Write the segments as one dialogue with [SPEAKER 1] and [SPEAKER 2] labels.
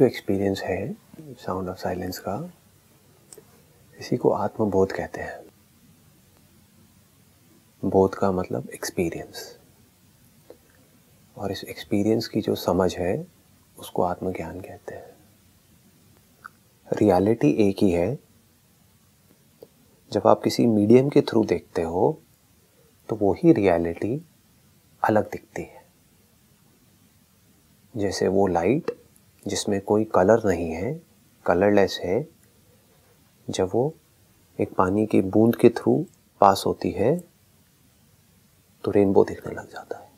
[SPEAKER 1] जो एक्सपीरियंस है sound of silence का इसी को आत्मबोध कहते हैं बोध का मतलब एक्सपीरियंस और इस एक्सपीरियंस की जो समझ है उसको आत्मज्ञान कहते हैं रियलिटी एक ही है जब आप किसी मीडियम के थ्रू देखते हो तो वही रियलिटी अलग दिखती है जैसे वो लाइट जिसमें कोई कलर नहीं है कलरलेस है जब वो एक पानी की बूंद के थ्रू पास होती है तो रेनबो दिखने लग जाता है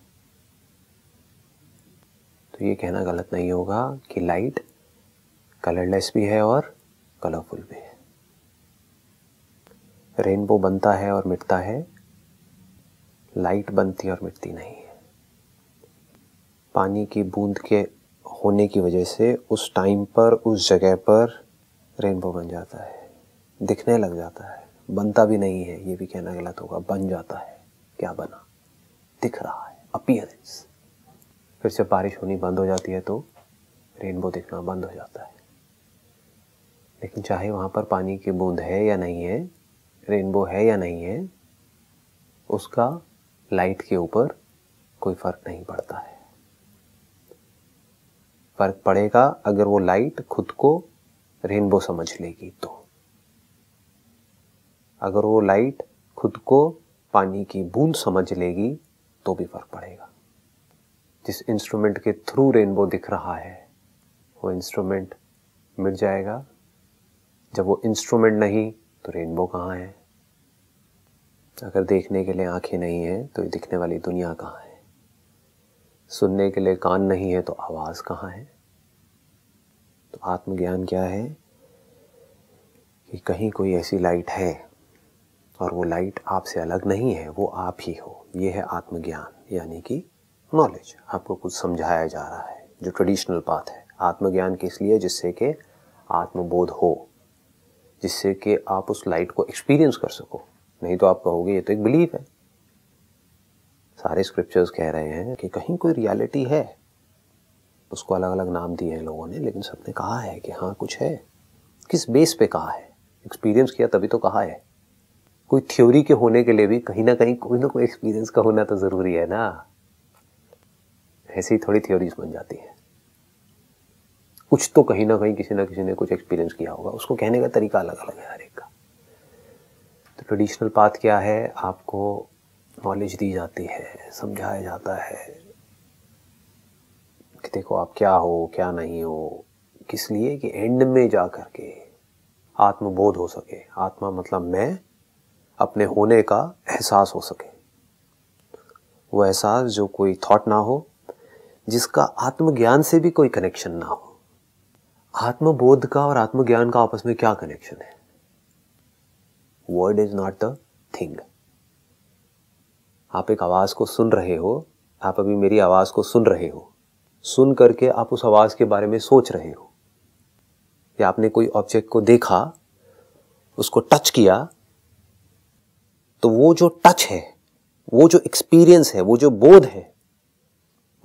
[SPEAKER 1] तो ये कहना गलत नहीं होगा कि लाइट कलरलेस भी है और कलरफुल भी है रेनबो बनता है और मिटता है लाइट बनती और मिटती नहीं है पानी की बूंद के होने की वजह से उस टाइम पर उस जगह पर रेनबो बन जाता है दिखने लग जाता है बनता भी नहीं है ये भी कहना गलत होगा बन जाता है क्या बना दिख रहा है अपियरेंस फिर से बारिश होनी बंद हो जाती है तो रेनबो दिखना बंद हो जाता है लेकिन चाहे वहाँ पर पानी की बूंद है या नहीं है रेनबो है या नहीं है उसका लाइट के ऊपर कोई फ़र्क नहीं पड़ता है फर्क पड़ेगा अगर वो लाइट खुद को रेनबो समझ लेगी तो अगर वो लाइट खुद को पानी की बूंद समझ लेगी तो भी फर्क पड़ेगा जिस इंस्ट्रूमेंट के थ्रू रेनबो दिख रहा है वो इंस्ट्रूमेंट मिट जाएगा जब वो इंस्ट्रूमेंट नहीं तो रेनबो कहाँ है अगर देखने के लिए आंखें नहीं हैं तो ये दिखने वाली दुनिया कहाँ है सुनने के लिए कान नहीं है तो आवाज़ कहाँ है तो आत्मज्ञान क्या है कि कहीं कोई ऐसी लाइट है और वो लाइट आपसे अलग नहीं है वो आप ही हो ये है आत्मज्ञान यानी कि नॉलेज आपको कुछ समझाया जा रहा है जो ट्रेडिशनल पाथ है आत्मज्ञान किस लिए जिससे कि आत्मबोध हो जिससे कि आप उस लाइट को एक्सपीरियंस कर सको नहीं तो आप कहोगे ये तो एक बिलीफ है सारे स्क्रिप्चर्स कह रहे हैं कि कहीं कोई रियलिटी है उसको अलग अलग नाम दिए हैं लोगों ने लेकिन सबने कहा है कि हाँ कुछ है किस बेस पे कहा है एक्सपीरियंस किया तभी तो कहा है कोई थ्योरी के होने के लिए भी कहीं ना कहीं कोई ना कोई एक्सपीरियंस का होना तो ज़रूरी है ना ऐसी थोड़ी थ्योरीज बन जाती है कुछ तो कहीं ना कहीं किसी ना किसी ने कुछ एक्सपीरियंस किया होगा उसको कहने का तरीका अलग अलग है हर एक का तो ट्रेडिशनल पाथ क्या है आपको नॉलेज दी जाती है समझाया जाता है कि देखो आप क्या हो क्या नहीं हो किस लिए कि एंड में जा के आत्मबोध हो सके आत्मा मतलब मैं अपने होने का एहसास हो सके वो एहसास जो कोई थॉट ना हो जिसका आत्मज्ञान से भी कोई कनेक्शन ना हो आत्मबोध का और आत्मज्ञान का आपस में क्या कनेक्शन है word is not the thing आप एक आवाज़ को सुन रहे हो आप अभी मेरी आवाज़ को सुन रहे हो सुन करके आप उस आवाज़ के बारे में सोच रहे हो या आपने कोई ऑब्जेक्ट को देखा उसको टच किया तो वो जो टच है वो जो एक्सपीरियंस है वो जो बोध है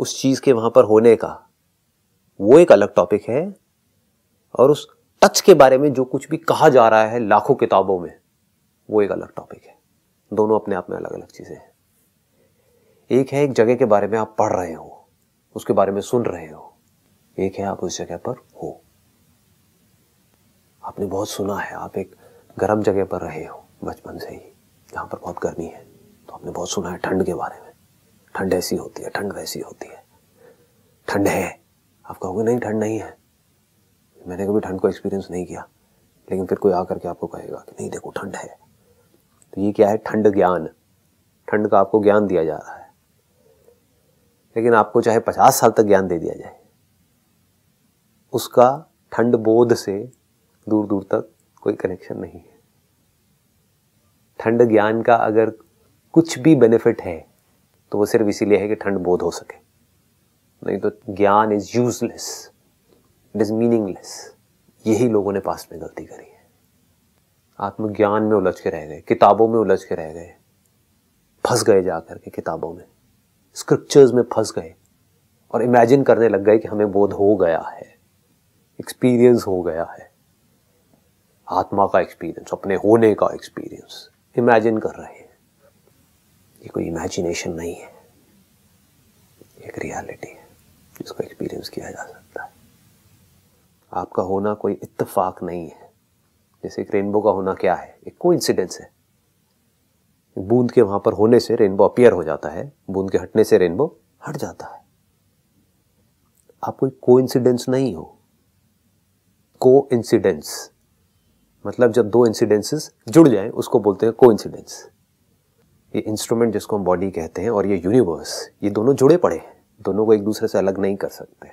[SPEAKER 1] उस चीज़ के वहाँ पर होने का वो एक अलग टॉपिक है और उस टच के बारे में जो कुछ भी कहा जा रहा है लाखों किताबों में वो एक अलग टॉपिक है दोनों अपने आप में अलग अलग चीज़ें हैं एक है एक जगह के बारे में आप पढ़ रहे हो उसके बारे में सुन रहे हो एक है आप उस जगह पर हो आपने बहुत सुना है आप एक गर्म जगह पर रहे हो बचपन से ही जहां पर बहुत गर्मी है तो आपने बहुत सुना है ठंड के बारे में ठंड ऐसी होती है ठंड वैसी होती है ठंड है आप कहोगे नहीं ठंड नहीं है मैंने कभी ठंड को एक्सपीरियंस नहीं किया लेकिन फिर कोई आकर के आपको कहेगा कि नहीं देखो ठंड है तो ये क्या है ठंड ज्ञान ठंड का आपको ज्ञान दिया जा रहा है लेकिन आपको चाहे पचास साल तक ज्ञान दे दिया जाए उसका ठंड बोध से दूर दूर तक कोई कनेक्शन नहीं है ठंड ज्ञान का अगर कुछ भी बेनिफिट है तो वो सिर्फ इसीलिए है कि ठंड बोध हो सके नहीं तो ज्ञान is useless it is meaningless यही लोगों ने पास में गलती करी है आत्मज्ञान में उलझ के रह गए किताबों में उलझ के रह गए फंस गए जाकर के किताबों में स्क्रिप्चर्स में फंस गए और इमेजिन करने लग गए कि हमें बोध हो गया है एक्सपीरियंस हो गया है आत्मा का एक्सपीरियंस अपने होने का एक्सपीरियंस इमेजिन कर रहे हैं ये कोई इमेजिनेशन नहीं है एक रियलिटी है जिसको एक्सपीरियंस किया जा सकता है आपका होना कोई इत्तफाक नहीं है जैसे एक रेनबो का होना क्या है एक कोइंसिडेंस है बूंद के वहां पर होने से रेनबो अपियर हो जाता है बूंद के हटने से रेनबो हट जाता है आप कोई इंसिडेंस नहीं हो को इंसिडेंस मतलब जब दो इंसिडेंसेस जुड़ जाए उसको बोलते हैं को इंसिडेंस ये इंस्ट्रूमेंट जिसको हम बॉडी कहते हैं और ये यूनिवर्स ये दोनों जुड़े पड़े हैं दोनों को एक दूसरे से अलग नहीं कर सकते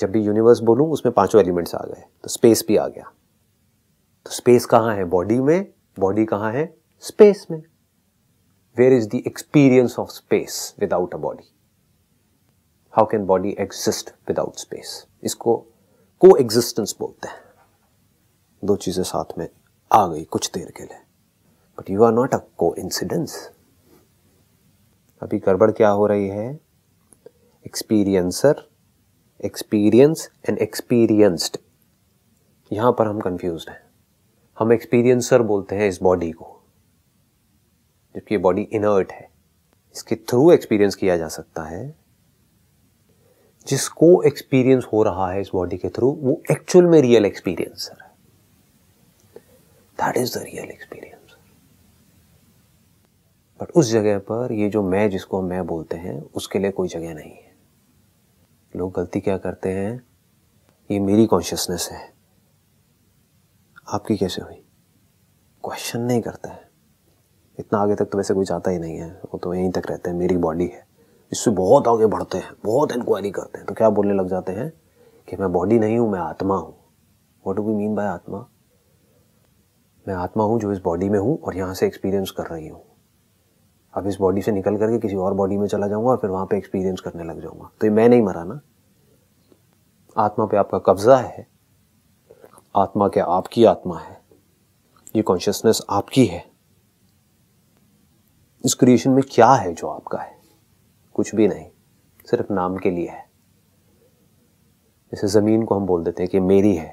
[SPEAKER 1] जब भी यूनिवर्स बोलूं उसमें पांचों एलिमेंट्स आ गए तो स्पेस भी आ गया तो स्पेस कहाँ है बॉडी में बॉडी कहाँ है स्पेस में Where is the experience of space without a body? How can body exist without space इसको को एग्जिस्टेंस बोलते हैं दो चीज़ें साथ में आ गई कुछ देर के लिए but you are not a coincidence अभी गड़बड़ क्या हो रही है एक्सपीरियंसर एक्सपीरियंस एंड एक्सपीरियंस्ड यहां पर हम कंफ्यूज हैं हम एक्सपीरियंसर बोलते हैं इस बॉडी को जबकि ये बॉडी इनर्ट है इसके थ्रू एक्सपीरियंस किया जा सकता है जिसको एक्सपीरियंस हो रहा है इस बॉडी के थ्रू वो एक्चुअल में रियल एक्सपीरियंसर है that is the real experience but उस जगह पर ये जो मैं जिसको मैं बोलते हैं उसके लिए कोई जगह नहीं है लोग गलती क्या करते हैं ये मेरी कॉन्शियसनेस है आपकी कैसे हुई क्वेश्चन नहीं करता है इतना आगे तक तो वैसे कोई जाता ही नहीं है वो तो यहीं तक रहते हैं मेरी बॉडी है इससे बहुत आगे बढ़ते हैं बहुत इंक्वायरी करते हैं तो क्या बोलने लग जाते हैं कि मैं बॉडी नहीं हूँ मैं आत्मा हूँ what do we mean by आत्मा मैं आत्मा हूँ जो इस बॉडी में हूँ और यहाँ से एक्सपीरियंस कर रही हूँ अब इस बॉडी से निकल करके किसी और बॉडी में चला जाऊँगा और फिर वहाँ पे एक्सपीरियंस करने लग जाऊँगा तो ये मैं नहीं मरा ना आत्मा पे आपका कब्जा है आत्मा क्या आपकी आत्मा है ये कॉन्शियसनेस आपकी है इस क्रिएशन में क्या है जो आपका है कुछ भी नहीं सिर्फ नाम के लिए है जैसे ज़मीन को हम बोल देते हैं कि मेरी है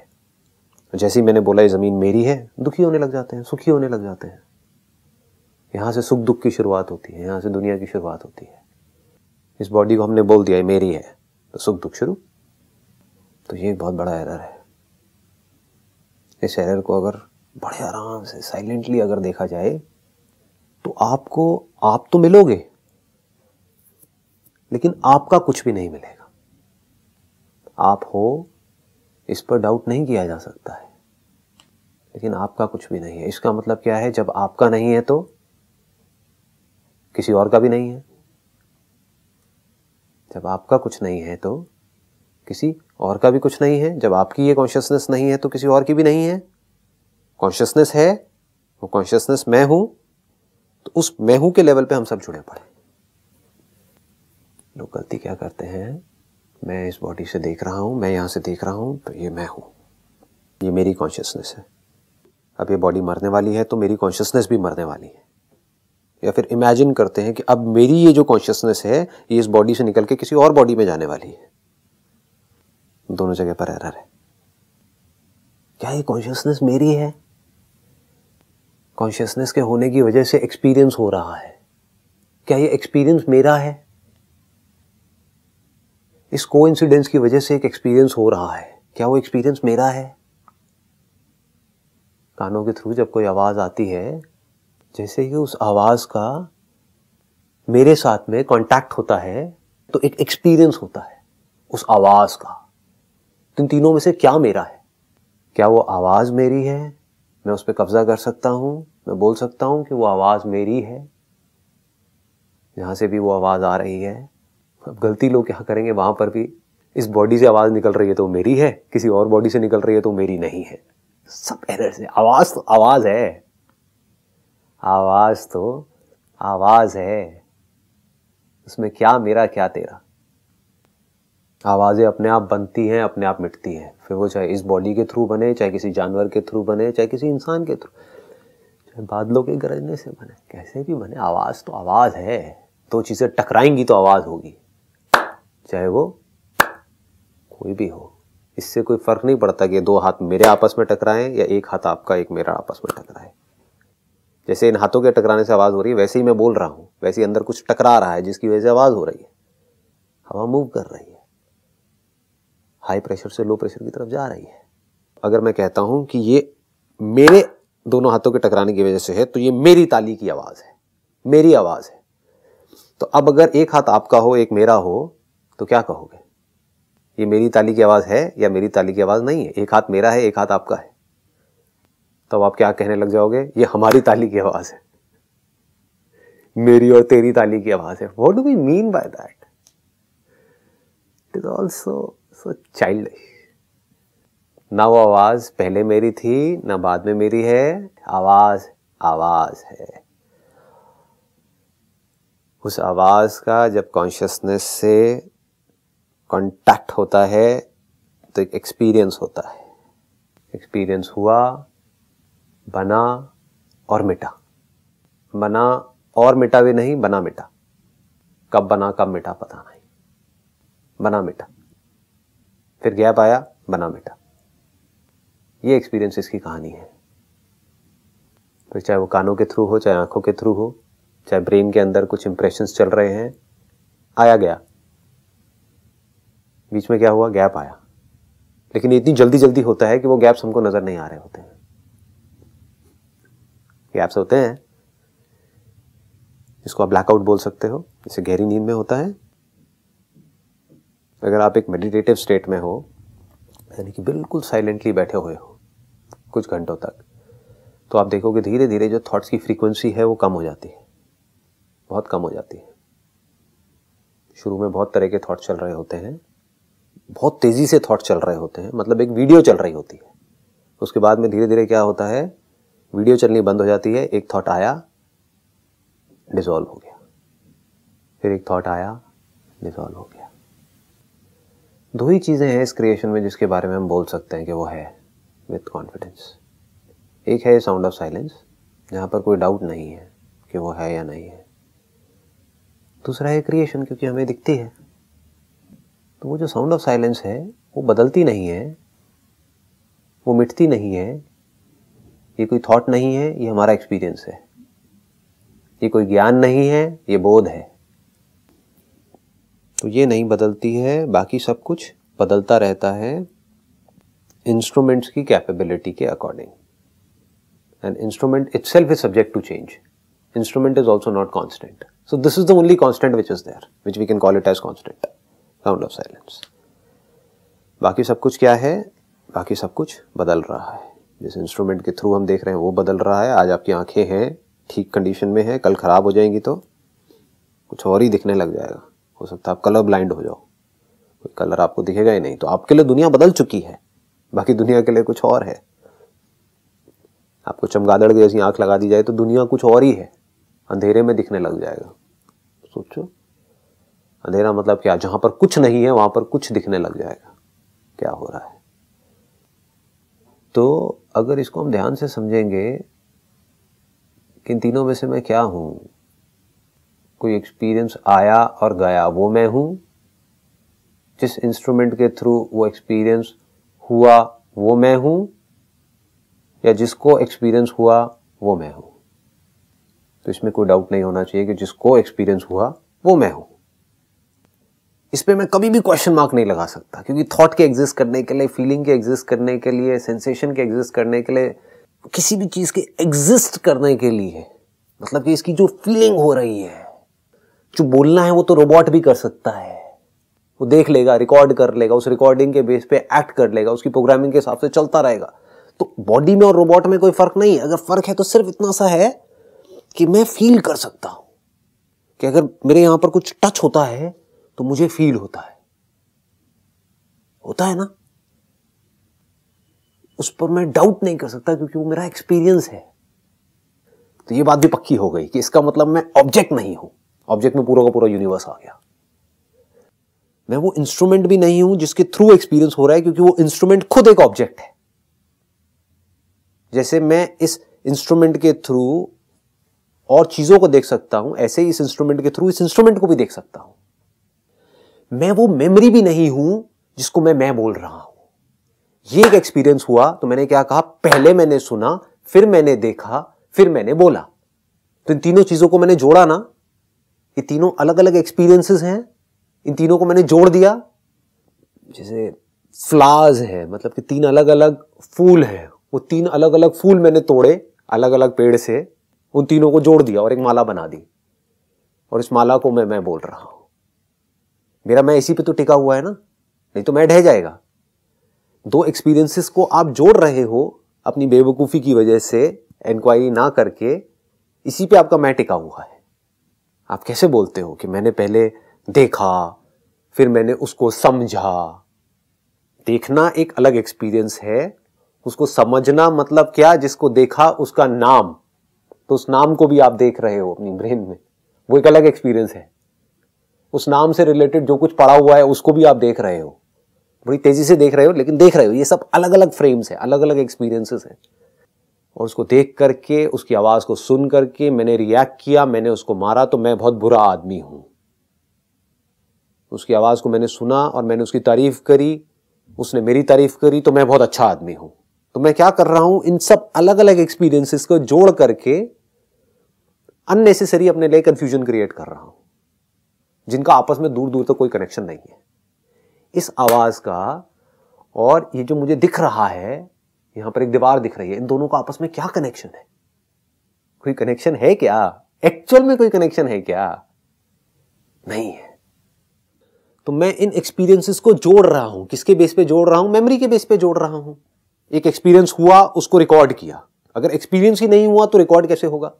[SPEAKER 1] तो जैसे ही मैंने बोला ये ज़मीन मेरी है दुखी होने लग जाते हैं सुखी होने लग जाते हैं यहां से सुख दुख की शुरुआत होती है यहां से दुनिया की शुरुआत होती है इस बॉडी को हमने बोल दिया है मेरी है तो सुख दुख शुरू तो ये एक बहुत बड़ा एरर है इस एरर को अगर बड़े आराम से साइलेंटली अगर देखा जाए तो आपको आप तो मिलोगे लेकिन आपका कुछ भी नहीं मिलेगा आप हो इस पर डाउट नहीं किया जा सकता है लेकिन आपका कुछ भी नहीं है इसका मतलब क्या है जब आपका नहीं है तो किसी और का भी नहीं है जब आपका कुछ नहीं है तो किसी और का भी कुछ नहीं है जब आपकी ये कॉन्शियसनेस नहीं है तो किसी और की भी नहीं है कॉन्शियसनेस है वो कॉन्शियसनेस मैं हूं तो उस मेहू के लेवल पे हम सब जुड़े पड़े लोग गलती क्या करते हैं मैं इस बॉडी से देख रहा हूं मैं यहां से देख रहा हूं तो ये मैं हूं ये मेरी कॉन्शियसनेस है अब ये बॉडी मरने वाली है तो मेरी कॉन्शियसनेस भी मरने वाली है या फिर इमेजिन करते हैं कि अब मेरी ये जो कॉन्शियसनेस है ये इस बॉडी से निकल के किसी और बॉडी में जाने वाली है दोनों जगह पर एरर है क्या ये कॉन्शियसनेस मेरी है कॉन्शियसनेस के होने की वजह से एक्सपीरियंस हो रहा है क्या ये एक्सपीरियंस मेरा है इस को की वजह से एक एक्सपीरियंस हो रहा है क्या वो एक्सपीरियंस मेरा है कानों के थ्रू जब कोई आवाज़ आती है जैसे ही उस आवाज़ का मेरे साथ में कांटेक्ट होता है तो एक एक्सपीरियंस होता है उस आवाज़ का तो इन तीनों में से क्या मेरा है क्या वो आवाज़ मेरी है मैं उस पर कब्जा कर सकता हूँ मैं बोल सकता हूँ कि वो आवाज़ मेरी है जहां से भी वो आवाज़ आ रही है अब गलती लोग क्या करेंगे वहाँ पर भी इस बॉडी से आवाज़ निकल रही है तो मेरी है किसी और बॉडी से निकल रही है तो मेरी नहीं है सब एरर्स तो- है आवाज़ तो आवाज़ है आवाज़ तो आवाज़ है उसमें क्या मेरा क्या तेरा आवाज़ें अपने आप बनती हैं अपने आप मिटती हैं फिर वो चाहे इस बॉडी के थ्रू बने चाहे किसी जानवर के थ्रू बने चाहे किसी इंसान के थ्रू चाहे बादलों के गरजने से बने कैसे भी बने आवाज़ तो आवाज़ है दो चीज़ें टकराएंगी तो आवाज़ होगी चाहे वो कोई भी हो इससे कोई फ़र्क नहीं पड़ता कि दो हाथ मेरे आपस में टकराएं या एक हाथ आपका एक मेरा आपस में टकराए जैसे इन हाथों के टकराने से आवाज़ हो रही है वैसे ही मैं बोल रहा हूँ वैसे ही अंदर कुछ टकरा रहा है जिसकी वजह से आवाज़ हो रही है हवा मूव कर रही है हाई प्रेशर से लो प्रेशर की तरफ जा रही है अगर मैं कहता हूं कि ये मेरे दोनों हाथों के टकराने की वजह से है तो ये मेरी ताली की आवाज़ है मेरी आवाज़ है तो अब अगर एक हाथ आपका हो एक मेरा हो तो क्या कहोगे ये मेरी ताली की आवाज़ है या मेरी ताली की आवाज़ नहीं है एक हाथ मेरा है एक हाथ आपका है तो आप क्या कहने लग जाओगे ये हमारी ताली की आवाज़ है मेरी और तेरी ताली की आवाज़ है what do we mean by that it is also so child ना वो आवाज़ पहले मेरी थी ना बाद में मेरी है आवाज़ आवाज़ है उस आवाज़ का जब कॉन्शियसनेस से कॉन्टैक्ट होता है तो एक एक्सपीरियंस होता है एक्सपीरियंस हुआ बना और मिटा बना और मिटा भी नहीं बना मिटा कब बना कब मिटा पता नहीं बना मिटा फिर गैप आया बना बेटा ये एक्सपीरियंस इसकी कहानी है फिर चाहे वो कानों के थ्रू हो चाहे आंखों के थ्रू हो चाहे ब्रेन के अंदर कुछ इंप्रेशन चल रहे हैं आया गया बीच में क्या हुआ गैप आया लेकिन इतनी जल्दी जल्दी होता है कि वो गैप्स हमको नज़र नहीं आ रहे होते हैं गैप्स होते हैं इसको आप ब्लैकआउट बोल सकते हो इसे गहरी नींद में होता है तो अगर आप एक मेडिटेटिव स्टेट में हो यानी कि बिल्कुल साइलेंटली बैठे हुए हो कुछ घंटों तक तो आप देखोगे धीरे धीरे जो थॉट्स की फ्रीक्वेंसी है वो कम हो जाती है बहुत कम हो जाती है शुरू में बहुत तरह के थॉट चल रहे होते हैं बहुत तेज़ी से थॉट चल रहे होते हैं मतलब एक वीडियो चल रही होती है उसके बाद में धीरे धीरे क्या होता है वीडियो चलनी बंद हो जाती है एक थॉट आया डिजॉल्व हो गया फिर एक थॉट आया डिज़ोल्व हो गया दो ही चीज़ें हैं इस क्रिएशन में जिसके बारे में हम बोल सकते हैं कि वो है विथ कॉन्फिडेंस एक है साउंड ऑफ साइलेंस जहाँ पर कोई डाउट नहीं है कि वो है या नहीं है दूसरा है क्रिएशन क्योंकि हमें दिखती है तो वो जो साउंड ऑफ साइलेंस है वो बदलती नहीं है वो मिटती नहीं है ये कोई थॉट नहीं है ये हमारा एक्सपीरियंस है ये कोई ज्ञान नहीं है ये बोध है तो ये नहीं बदलती है बाकी सब कुछ बदलता रहता है इंस्ट्रूमेंट्स की कैपेबिलिटी के according and instrument itself is subject to change instrument is also not constant so this is the only constant which is there which we can call it as constant sound of silence बाकी सब कुछ क्या है बाकी सब कुछ बदल रहा है जिस इंस्ट्रूमेंट के थ्रू हम देख रहे हैं वो बदल रहा है आज आपकी आंखें हैं ठीक कंडीशन में है कल ख़राब हो जाएंगी तो कुछ और ही दिखने लग जाएगा हो सकता है आप कलर ब्लाइंड हो जाओ कोई कलर आपको दिखेगा ही नहीं तो आपके लिए दुनिया बदल चुकी है बाकी दुनिया के लिए कुछ और है आपको चमगादड़ की जैसी आंख लगा दी जाए तो दुनिया कुछ और ही है अंधेरे में दिखने लग जाएगा सोचो अंधेरा मतलब क्या जहां पर कुछ नहीं है वहां पर कुछ दिखने लग जाएगा क्या हो रहा है तो अगर इसको हम ध्यान से समझेंगे कि इन तीनों में से मैं क्या हूं कोई एक्सपीरियंस आया और गया वो मैं हूँ जिस इंस्ट्रूमेंट के थ्रू वो एक्सपीरियंस हुआ वो मैं हूँ या जिसको एक्सपीरियंस हुआ वो मैं हूँ तो इसमें कोई डाउट नहीं होना चाहिए कि जिसको एक्सपीरियंस हुआ वो मैं हूँ इस पर मैं कभी भी क्वेश्चन मार्क नहीं लगा सकता क्योंकि थॉट के एग्जिस्ट करने के लिए फीलिंग के एग्जिस्ट करने के लिए सेंसेशन के एग्जिस्ट करने के लिए किसी भी चीज़ के एग्जिस्ट करने के लिए मतलब कि इसकी जो फीलिंग हो रही है जो बोलना है वो तो रोबोट भी कर सकता है वो देख लेगा रिकॉर्ड कर लेगा उस रिकॉर्डिंग के बेस पे एक्ट कर लेगा उसकी प्रोग्रामिंग के हिसाब से चलता रहेगा तो बॉडी में और रोबोट में कोई फर्क नहीं है अगर फर्क है तो सिर्फ इतना सा है कि मैं फील कर सकता हूं कि अगर मेरे यहां पर कुछ टच होता है तो मुझे फील होता है होता है ना उस पर मैं डाउट नहीं कर सकता क्योंकि वो मेरा एक्सपीरियंस है तो ये बात भी पक्की हो गई कि इसका मतलब मैं ऑब्जेक्ट नहीं हूं ऑब्जेक्ट में पूरा का पूरा यूनिवर्स आ गया मैं वो इंस्ट्रूमेंट भी नहीं हूं जिसके थ्रू एक्सपीरियंस हो रहा है क्योंकि वो इंस्ट्रूमेंट खुद एक ऑब्जेक्ट है जैसे मैं इस इंस्ट्रूमेंट के थ्रू और चीजों को देख सकता हूं ऐसे ही इस इंस्ट्रूमेंट के थ्रू इस इंस्ट्रूमेंट को भी देख सकता हूं मैं वो मेमोरी भी नहीं हूं जिसको मैं मैं बोल रहा हूं ये एक एक्सपीरियंस हुआ तो मैंने क्या कहा पहले मैंने सुना फिर मैंने देखा फिर मैंने बोला तो इन तीनों चीजों को मैंने जोड़ा ना ये तीनों अलग अलग एक्सपीरियंसेस हैं इन तीनों को मैंने जोड़ दिया जैसे फ्लावर्स हैं मतलब कि तीन अलग अलग फूल हैं वो तीन अलग अलग फूल मैंने तोड़े अलग अलग पेड़ से उन तीनों को जोड़ दिया और एक माला बना दी और इस माला को मैं मैं बोल रहा हूँ मेरा मैं इसी पे तो टिका हुआ है ना नहीं तो मैं ढह जाएगा दो एक्सपीरियंसेस को आप जोड़ रहे हो अपनी बेवकूफ़ी की वजह से इंक्वायरी ना करके इसी पे आपका मैं टिका हुआ है आप कैसे बोलते हो कि मैंने पहले देखा फिर मैंने उसको समझा देखना एक अलग एक्सपीरियंस है उसको समझना मतलब क्या जिसको देखा उसका नाम तो उस नाम को भी आप देख रहे हो अपनी ब्रेन में वो एक अलग एक्सपीरियंस है उस नाम से रिलेटेड जो कुछ पड़ा हुआ है उसको भी आप देख रहे हो बड़ी तेजी से देख रहे हो लेकिन देख रहे हो ये सब अलग अलग फ्रेम्स है अलग अलग एक्सपीरियंसेस हैं और उसको देख करके उसकी आवाज़ को सुन करके मैंने रिएक्ट किया मैंने उसको मारा तो मैं बहुत बुरा आदमी हूँ उसकी आवाज़ को मैंने सुना और मैंने उसकी तारीफ़ करी उसने मेरी तारीफ़ करी तो मैं बहुत अच्छा आदमी हूँ तो मैं क्या कर रहा हूँ इन सब अलग अलग एक्सपीरियंसेस को जोड़ करके अननेसेसरी अपने लिए कन्फ्यूजन क्रिएट कर रहा हूँ जिनका आपस में दूर दूर तक तो कोई कनेक्शन नहीं है इस आवाज़ का और ये जो मुझे दिख रहा है यहां पर एक दीवार दिख रही है इन दोनों का आपस में क्या कनेक्शन है कोई कनेक्शन है क्या एक्चुअल में कोई कनेक्शन है क्या नहीं है तो मैं इन एक्सपीरियंसेस को जोड़ रहा हूं किसके बेस पे जोड़ रहा हूं मेमोरी के बेस पे जोड़ रहा हूं एक एक्सपीरियंस हुआ उसको रिकॉर्ड किया अगर एक्सपीरियंस ही नहीं हुआ तो रिकॉर्ड कैसे होगा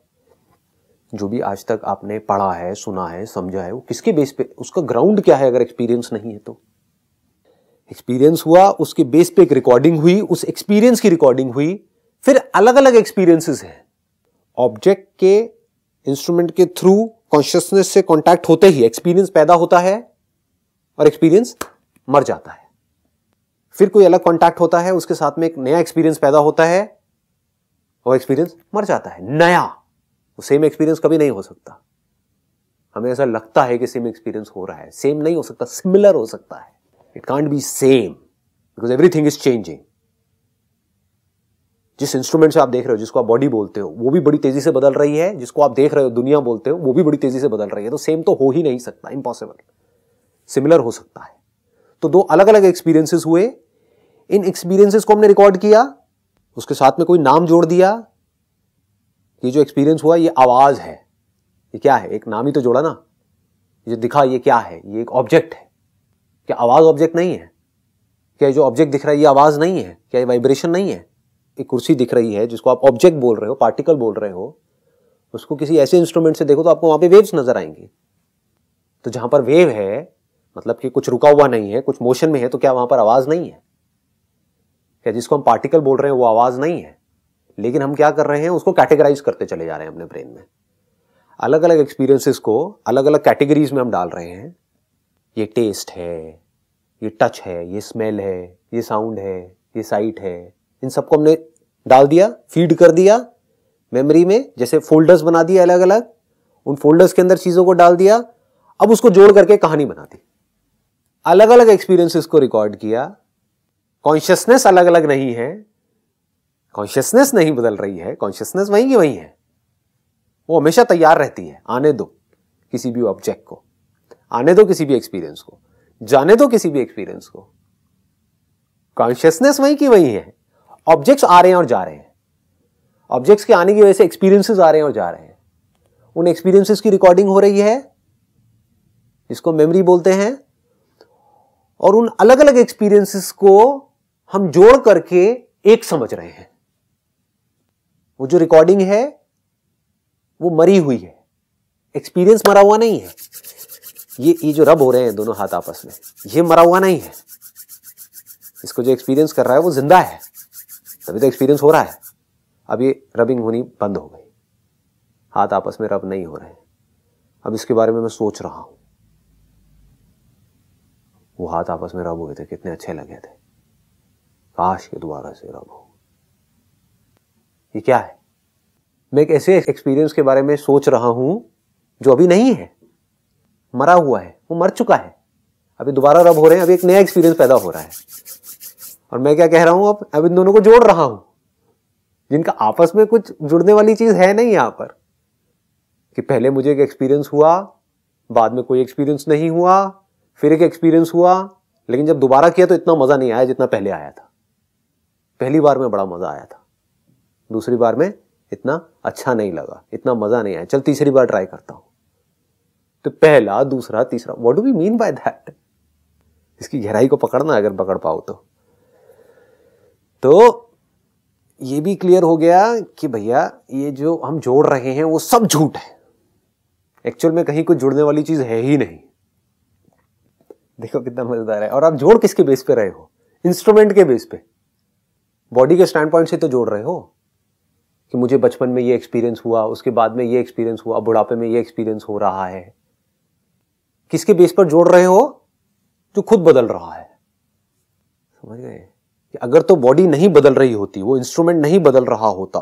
[SPEAKER 1] जो भी आज तक आपने पढ़ा है सुना है समझा है वो किसके बेस पे उसका ग्राउंड क्या है अगर एक्सपीरियंस नहीं है तो एक्सपीरियंस हुआ उसके बेस पे एक रिकॉर्डिंग हुई उस एक्सपीरियंस की रिकॉर्डिंग हुई फिर अलग अलग एक्सपीरियंसेस हैं ऑब्जेक्ट के इंस्ट्रूमेंट के थ्रू कॉन्शियसनेस से कॉन्टैक्ट होते ही एक्सपीरियंस पैदा होता है और एक्सपीरियंस मर जाता है फिर कोई अलग कॉन्टैक्ट होता है उसके साथ में एक नया एक्सपीरियंस पैदा होता है और एक्सपीरियंस मर जाता है नया वो सेम एक्सपीरियंस कभी नहीं हो सकता हमें ऐसा लगता है कि सेम एक्सपीरियंस हो रहा है सेम नहीं हो सकता सिमिलर हो सकता है It can't be same because everything is changing जिस इंस्ट्रूमेंट से आप देख रहे हो जिसको आप बॉडी बोलते हो वो भी बड़ी तेजी से बदल रही है जिसको आप देख रहे हो दुनिया बोलते हो वो भी बड़ी तेजी से बदल रही है तो सेम तो हो ही नहीं सकता इम्पॉसिबल सिमिलर हो सकता है तो दो अलग अलग एक्सपीरियंसेस हुए इन एक्सपीरियंसेस को हमने रिकॉर्ड किया उसके साथ में कोई नाम जोड़ दिया ये जो एक्सपीरियंस हुआ ये आवाज है ये क्या है एक नाम ही तो जोड़ा ना ये दिखा ये क्या है ये एक ऑब्जेक्ट है क्या आवाज़ ऑब्जेक्ट नहीं है क्या जो ऑब्जेक्ट दिख रहा है ये आवाज़ नहीं है क्या ये वाइब्रेशन नहीं है एक कुर्सी दिख रही है जिसको आप ऑब्जेक्ट बोल रहे हो पार्टिकल बोल रहे हो उसको किसी ऐसे इंस्ट्रूमेंट से देखो तो आपको वहां पे वेव्स नज़र आएंगे तो जहां पर वेव है मतलब कि कुछ रुका हुआ नहीं है कुछ मोशन में है तो क्या वहां पर आवाज़ नहीं है क्या जिसको हम पार्टिकल बोल रहे हैं वो आवाज़ नहीं है लेकिन हम क्या कर रहे हैं उसको कैटेगराइज करते चले जा रहे हैं अपने ब्रेन में अलग अलग एक्सपीरियंसेस को अलग अलग कैटेगरीज में हम डाल रहे हैं ये टेस्ट है ये टच है ये स्मेल है ये साउंड है ये साइट है इन सबको हमने डाल दिया फीड कर दिया मेमोरी में जैसे फोल्डर्स बना दिए अलग अलग उन फोल्डर्स के अंदर चीज़ों को डाल दिया अब उसको जोड़ करके कहानी बना दी अलग अलग एक्सपीरियंसेस को रिकॉर्ड किया कॉन्शियसनेस अलग अलग नहीं है कॉन्शियसनेस नहीं बदल रही है कॉन्शियसनेस वहीं की वहीं है वो हमेशा तैयार रहती है आने दो किसी भी ऑब्जेक्ट को आने दो किसी भी एक्सपीरियंस को जाने दो किसी भी एक्सपीरियंस को कॉन्शियसनेस वही की वही है ऑब्जेक्ट्स आ रहे हैं और जा रहे हैं ऑब्जेक्ट्स के आने की वजह से एक्सपीरियंसेस आ रहे हैं और जा रहे हैं उन एक्सपीरियंसेस की रिकॉर्डिंग हो रही है जिसको मेमोरी बोलते हैं और उन अलग अलग एक्सपीरियंसेस को हम जोड़ करके एक समझ रहे हैं वो जो रिकॉर्डिंग है वो मरी हुई है एक्सपीरियंस मरा हुआ नहीं है ये ये जो रब हो रहे हैं दोनों हाथ आपस में ये मरा हुआ नहीं है इसको जो एक्सपीरियंस कर रहा है वो जिंदा है तभी तो एक्सपीरियंस हो रहा है अब ये रबिंग होनी बंद हो गई हाथ आपस में रब नहीं हो रहे हैं अब इसके बारे में मैं सोच रहा हूं वो हाथ आपस में रब हुए थे कितने अच्छे लगे थे काश के दोबारा से रब हो ये क्या है मैं एक ऐसे एक्सपीरियंस के बारे में सोच रहा हूं जो अभी नहीं है मरा हुआ है वो मर चुका है अभी दोबारा रब हो रहे हैं अभी एक नया एक्सपीरियंस पैदा हो रहा है और मैं क्या कह रहा हूं अब अब इन दोनों को जोड़ रहा हूं जिनका आपस में कुछ जुड़ने वाली चीज है नहीं यहां पर कि पहले मुझे एक एक्सपीरियंस हुआ बाद में कोई एक्सपीरियंस नहीं हुआ फिर एक एक्सपीरियंस हुआ लेकिन जब दोबारा किया तो इतना मजा नहीं आया जितना पहले आया था पहली बार में बड़ा मजा आया था दूसरी बार में इतना अच्छा नहीं लगा इतना मजा नहीं आया चल तीसरी बार ट्राई करता हूं तो पहला दूसरा तीसरा what do we mean by that इसकी गहराई को पकड़ना अगर पकड़ पाओ तो तो ये भी क्लियर हो गया कि भैया ये जो हम जोड़ रहे हैं वो सब झूठ है एक्चुअल में कहीं कुछ जुड़ने वाली चीज है ही नहीं देखो कितना मजेदार है और आप जोड़ किसके बेस पे रहे हो इंस्ट्रूमेंट के बेस पे बॉडी के स्टैंड पॉइंट से तो जोड़ रहे हो कि मुझे बचपन में ये एक्सपीरियंस हुआ उसके बाद में ये एक्सपीरियंस हुआ बुढ़ापे में ये एक्सपीरियंस हो रहा है किसके बेस पर जोड़ रहे हो जो खुद बदल रहा है समझ गए कि अगर तो बॉडी नहीं बदल रही होती वो इंस्ट्रूमेंट नहीं बदल रहा होता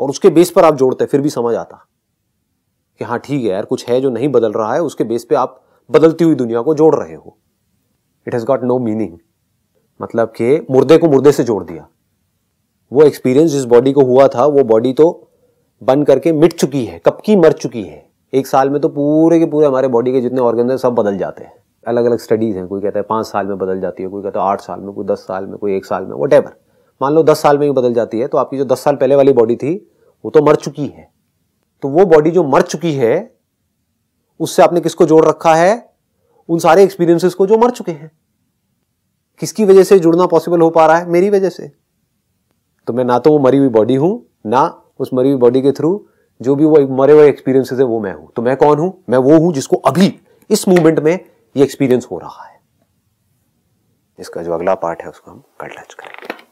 [SPEAKER 1] और उसके बेस पर आप जोड़ते फिर भी समझ आता कि हाँ ठीक है यार कुछ है जो नहीं बदल रहा है उसके बेस पे आप बदलती हुई दुनिया को जोड़ रहे हो it has got no meaning मतलब कि मुर्दे को मुर्दे से जोड़ दिया वो एक्सपीरियंस जिस बॉडी को हुआ था वो बॉडी तो बन करके मिट चुकी है कब की मर चुकी है एक साल में तो पूरे के पूरे हमारे बॉडी के जितने ऑर्गन हैं सब बदल जाते हैं अलग अलग स्टडीज़ हैं कोई कहता है पाँच साल में बदल जाती है कोई कहता है आठ साल में कोई दस साल में कोई एक साल में वट मान लो दस साल में ही बदल जाती है तो आपकी जो दस साल पहले वाली बॉडी थी वो तो मर चुकी है तो वो बॉडी जो मर चुकी है उससे आपने किसको जोड़ रखा है उन सारे एक्सपीरियंसेस को जो मर चुके हैं किसकी वजह से जुड़ना पॉसिबल हो पा रहा है मेरी वजह से तो मैं ना तो वो मरी हुई बॉडी हूं ना उस मरी हुई बॉडी के थ्रू जो भी वो मरे हुए एक्सपीरियंसेस है वो मैं हूं तो मैं कौन हूं मैं वो हूं जिसको अभी इस मूवमेंट में ये एक्सपीरियंस हो रहा है इसका जो अगला पार्ट है उसको हम कल टच करेंगे